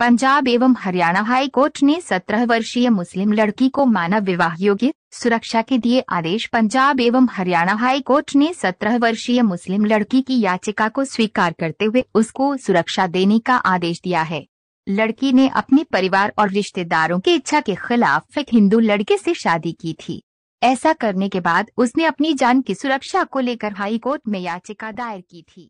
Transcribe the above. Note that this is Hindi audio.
पंजाब एवं हरियाणा हाई कोर्ट ने 17 वर्षीय मुस्लिम लड़की को मानव विवाह योग्य सुरक्षा के दिए आदेश पंजाब एवं हरियाणा हाई कोर्ट ने 17 वर्षीय मुस्लिम लड़की की याचिका को स्वीकार करते हुए उसको सुरक्षा देने का आदेश दिया है लड़की ने अपने परिवार और रिश्तेदारों की इच्छा के खिलाफ एक हिंदू लड़के से शादी की थी ऐसा करने के बाद उसने अपनी जान की सुरक्षा को लेकर हाई कोर्ट में याचिका दायर की थी